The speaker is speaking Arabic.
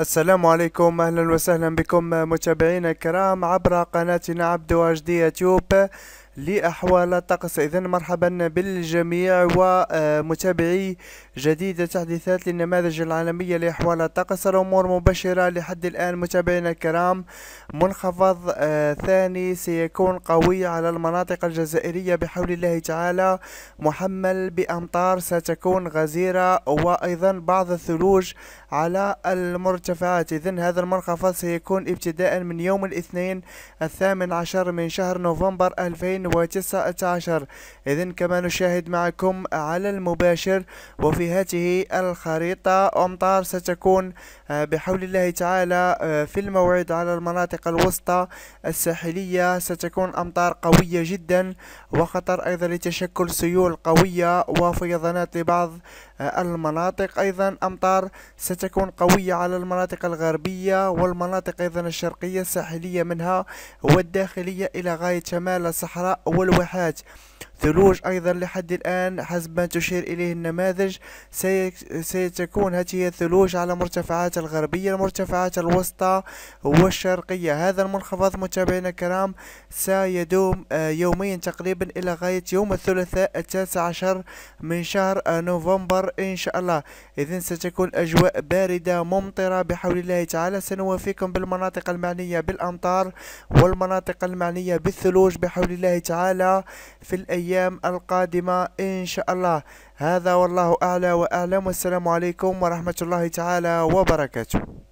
السلام عليكم اهلا وسهلا بكم متابعينا الكرام عبر قناتنا عبد واجدي يوتيوب لأحوال الطقس إذا مرحبا بالجميع ومتابعي جديد تحديثات للنماذج العالمية لأحوال الطقس الأمور مبشرة لحد الآن متابعينا الكرام منخفض آه، ثاني سيكون قوي على المناطق الجزائرية بحول الله تعالى محمل بأمطار ستكون غزيرة وأيضا بعض الثلوج على المرتفعات إذا هذا المنخفض سيكون ابتداء من يوم الاثنين الثامن عشر من شهر نوفمبر 2000 وتسعة عشر إذا كما نشاهد معكم على المباشر وفي هذه الخريطة أمطار ستكون آه، بحول الله تعالى آه، في الموعد على المناطق الوسطى الساحلية ستكون أمطار قوية جدا وخطر أيضا لتشكل سيول قوية وفيضانات لبعض المناطق أيضا أمطار ستكون قوية على المناطق الغربية والمناطق أيضا الشرقية الساحلية منها والداخلية إلى غاية شمال الصحراء والواحات ثلوج أيضا لحد الآن حسب ما تشير إليه النماذج ستكون هذه الثلوج على مرتفعات الغربية المرتفعات الوسطى والشرقية هذا المنخفض متابعينا الكرام سيدوم آه، يومين تقريبا إلى غاية يوم الثلاثاء التاسع عشر من شهر آه، نوفمبر إن شاء الله اذا ستكون اجواء باردة ممطرة بحول الله تعالى سنوافيكم بالمناطق المعنية بالأمطار والمناطق المعنية بالثلوج بحول الله تعالى في الأيام الأيام القادمة إن شاء الله هذا والله أعلى وأعلم والسلام عليكم ورحمة الله تعالى وبركاته